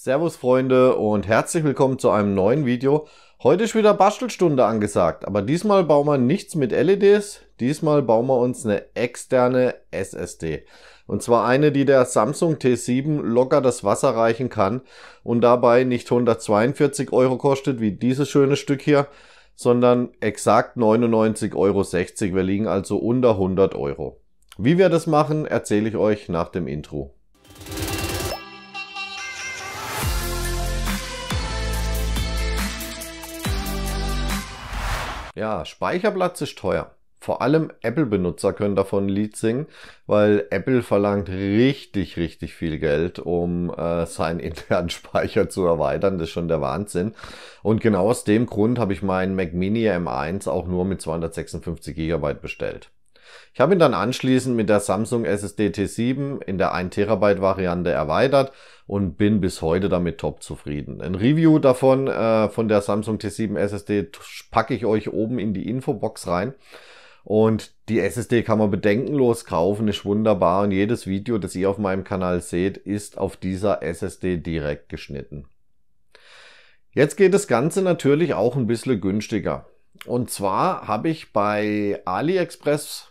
Servus Freunde und herzlich willkommen zu einem neuen Video. Heute ist wieder Bastelstunde angesagt, aber diesmal bauen wir nichts mit LEDs, diesmal bauen wir uns eine externe SSD. Und zwar eine, die der Samsung T7 locker das Wasser reichen kann und dabei nicht 142 Euro kostet, wie dieses schöne Stück hier, sondern exakt 99,60 Euro. Wir liegen also unter 100 Euro. Wie wir das machen, erzähle ich euch nach dem Intro. Ja, Speicherplatz ist teuer. Vor allem Apple-Benutzer können davon ein Lied singen, weil Apple verlangt richtig, richtig viel Geld, um äh, seinen internen Speicher zu erweitern. Das ist schon der Wahnsinn. Und genau aus dem Grund habe ich meinen Mac Mini M1 auch nur mit 256 GB bestellt. Ich habe ihn dann anschließend mit der Samsung SSD T7 in der 1TB Variante erweitert und bin bis heute damit top zufrieden. Ein Review davon äh, von der Samsung T7 SSD packe ich euch oben in die Infobox rein. Und die SSD kann man bedenkenlos kaufen, ist wunderbar. Und jedes Video, das ihr auf meinem Kanal seht, ist auf dieser SSD direkt geschnitten. Jetzt geht das Ganze natürlich auch ein bisschen günstiger. Und zwar habe ich bei AliExpress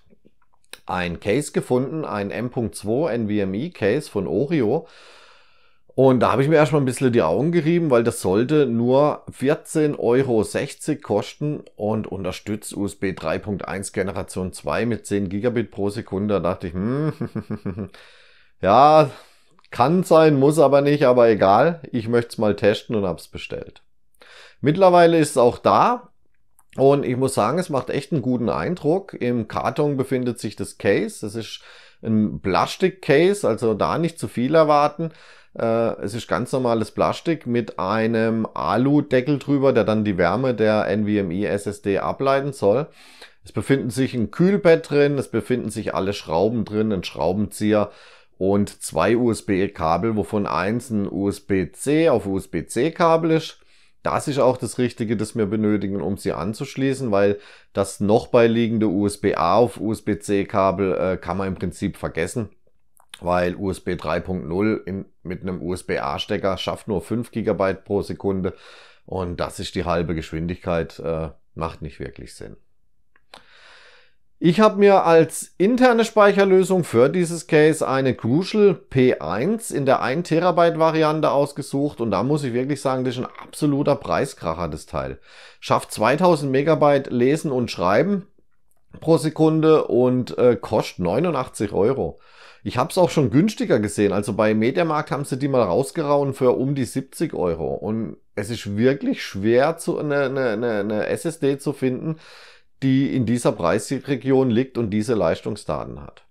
ein Case gefunden, ein M.2 NVMe Case von Oreo. Und da habe ich mir erstmal ein bisschen die Augen gerieben, weil das sollte nur 14,60 Euro kosten und unterstützt USB 3.1 Generation 2 mit 10 Gigabit pro Sekunde. Da dachte ich, hm, ja, kann sein, muss aber nicht, aber egal. Ich möchte es mal testen und habe es bestellt. Mittlerweile ist es auch da und ich muss sagen, es macht echt einen guten Eindruck. Im Karton befindet sich das Case. Das ist ein Plastik-Case, also da nicht zu viel erwarten. Äh, es ist ganz normales Plastik mit einem Alu-Deckel drüber, der dann die Wärme der NVMe SSD ableiten soll. Es befinden sich ein Kühlbett drin, es befinden sich alle Schrauben drin, ein Schraubenzieher und zwei USB-Kabel, wovon eins ein USB-C auf USB-C-Kabel ist das ist auch das Richtige, das wir benötigen, um sie anzuschließen, weil das noch beiliegende USB-A auf USB-C-Kabel äh, kann man im Prinzip vergessen, weil USB 3.0 mit einem USB-A-Stecker schafft nur 5 GB pro Sekunde und das ist die halbe Geschwindigkeit, äh, macht nicht wirklich Sinn. Ich habe mir als interne Speicherlösung für dieses Case eine Crucial P1 in der 1TB Variante ausgesucht und da muss ich wirklich sagen, das ist ein absoluter Preiskracher, das Teil. Schafft 2000 Megabyte lesen und schreiben pro Sekunde und äh, kostet 89 Euro. Ich habe es auch schon günstiger gesehen, also bei Mediamarkt haben sie die mal rausgerauen für um die 70 Euro und es ist wirklich schwer, zu, ne, ne, ne SSD zu finden, die in dieser Preisregion liegt und diese Leistungsdaten hat.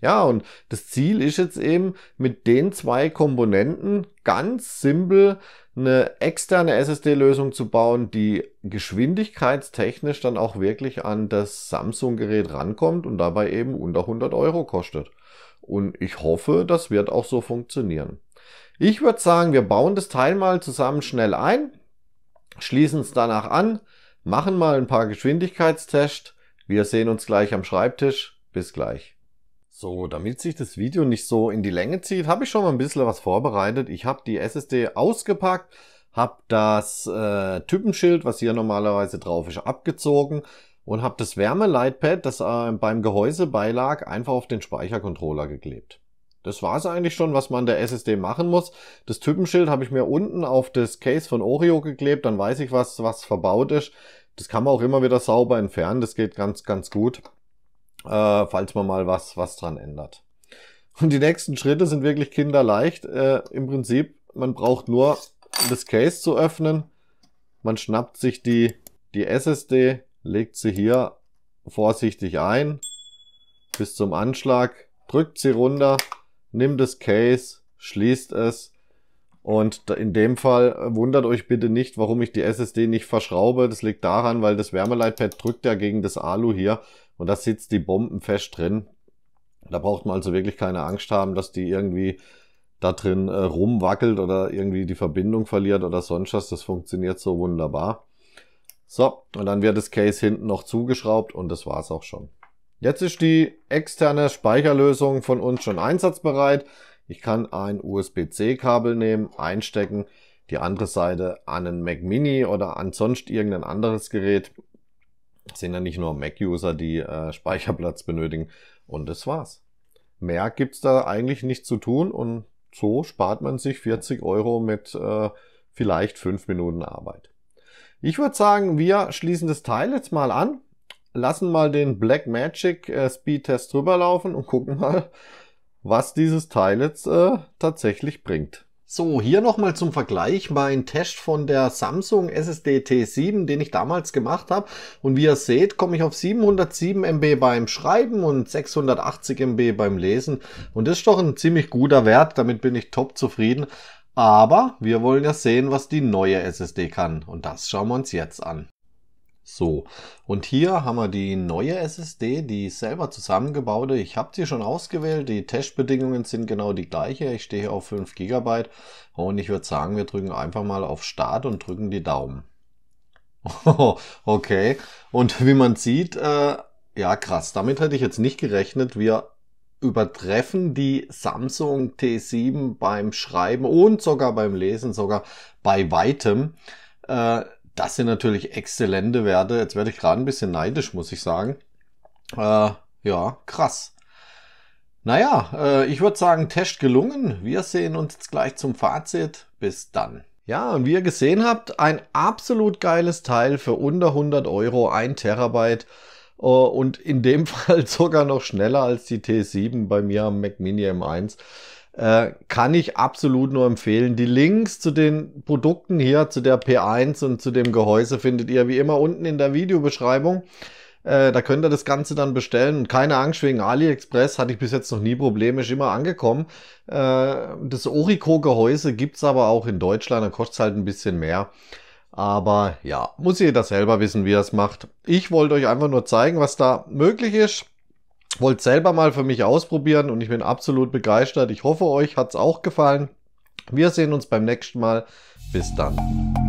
Ja, und das Ziel ist jetzt eben mit den zwei Komponenten ganz simpel eine externe SSD-Lösung zu bauen, die geschwindigkeitstechnisch dann auch wirklich an das Samsung-Gerät rankommt und dabei eben unter 100 Euro kostet. Und ich hoffe, das wird auch so funktionieren. Ich würde sagen, wir bauen das Teil mal zusammen schnell ein, schließen es danach an, machen mal ein paar Geschwindigkeitstests. Wir sehen uns gleich am Schreibtisch. Bis gleich. So, damit sich das Video nicht so in die Länge zieht, habe ich schon mal ein bisschen was vorbereitet. Ich habe die SSD ausgepackt, habe das äh, Typenschild, was hier normalerweise drauf ist, abgezogen und habe das Wärmeleitpad, das äh, beim Gehäuse beilag, einfach auf den Speichercontroller geklebt. Das war es eigentlich schon, was man der SSD machen muss. Das Typenschild habe ich mir unten auf das Case von Oreo geklebt, dann weiß ich, was, was verbaut ist. Das kann man auch immer wieder sauber entfernen, das geht ganz, ganz gut, äh, falls man mal was, was dran ändert. Und die nächsten Schritte sind wirklich kinderleicht. Äh, Im Prinzip, man braucht nur das Case zu öffnen. Man schnappt sich die, die SSD, legt sie hier vorsichtig ein bis zum Anschlag, drückt sie runter nimm das Case, schließt es. Und in dem Fall äh, wundert euch bitte nicht, warum ich die SSD nicht verschraube. Das liegt daran, weil das Wärmeleitpad drückt ja gegen das Alu hier und da sitzt die Bomben fest drin. Da braucht man also wirklich keine Angst haben, dass die irgendwie da drin äh, rumwackelt oder irgendwie die Verbindung verliert oder sonst was. Das funktioniert so wunderbar. So, und dann wird das Case hinten noch zugeschraubt und das war's auch schon. Jetzt ist die externe Speicherlösung von uns schon einsatzbereit. Ich kann ein USB-C-Kabel nehmen, einstecken, die andere Seite an einen Mac Mini oder an sonst irgendein anderes Gerät. Das sind ja nicht nur Mac-User, die äh, Speicherplatz benötigen. Und das war's. Mehr gibt's da eigentlich nicht zu tun und so spart man sich 40 Euro mit äh, vielleicht 5 Minuten Arbeit. Ich würde sagen, wir schließen das Teil jetzt mal an lassen mal den Black Magic äh, Speedtest drüber laufen und gucken mal, was dieses Teil jetzt äh, tatsächlich bringt. So, hier nochmal zum Vergleich mein Test von der Samsung SSD T7, den ich damals gemacht habe. Und wie ihr seht, komme ich auf 707 MB beim Schreiben und 680 MB beim Lesen. Und das ist doch ein ziemlich guter Wert, damit bin ich top zufrieden. Aber wir wollen ja sehen, was die neue SSD kann. Und das schauen wir uns jetzt an. So, und hier haben wir die neue SSD, die selber zusammengebaute. Ich habe sie schon ausgewählt, die Testbedingungen sind genau die gleiche. Ich stehe hier auf 5 GB und ich würde sagen, wir drücken einfach mal auf Start und drücken die Daumen. okay, und wie man sieht, äh, ja krass, damit hätte ich jetzt nicht gerechnet. Wir übertreffen die Samsung T7 beim Schreiben und sogar beim Lesen, sogar bei weitem. Äh, das sind natürlich exzellente Werte. Jetzt werde ich gerade ein bisschen neidisch, muss ich sagen. Äh, ja, krass. Naja, äh, ich würde sagen, Test gelungen. Wir sehen uns jetzt gleich zum Fazit. Bis dann. Ja, und wie ihr gesehen habt, ein absolut geiles Teil für unter 100 Euro, 1 Terabyte äh, und in dem Fall sogar noch schneller als die T7 bei mir am Mac Mini M1. Äh, kann ich absolut nur empfehlen. Die Links zu den Produkten hier, zu der P1 und zu dem Gehäuse findet ihr wie immer unten in der Videobeschreibung. Äh, da könnt ihr das Ganze dann bestellen. Und keine Angst, wegen AliExpress hatte ich bis jetzt noch nie Probleme, ist immer angekommen. Äh, das Orico-Gehäuse gibt es aber auch in Deutschland, da kostet's halt ein bisschen mehr. Aber ja, muss jeder selber wissen, wie er es macht. Ich wollte euch einfach nur zeigen, was da möglich ist ich wollte selber mal für mich ausprobieren und ich bin absolut begeistert. Ich hoffe, euch hat es auch gefallen. Wir sehen uns beim nächsten Mal. Bis dann.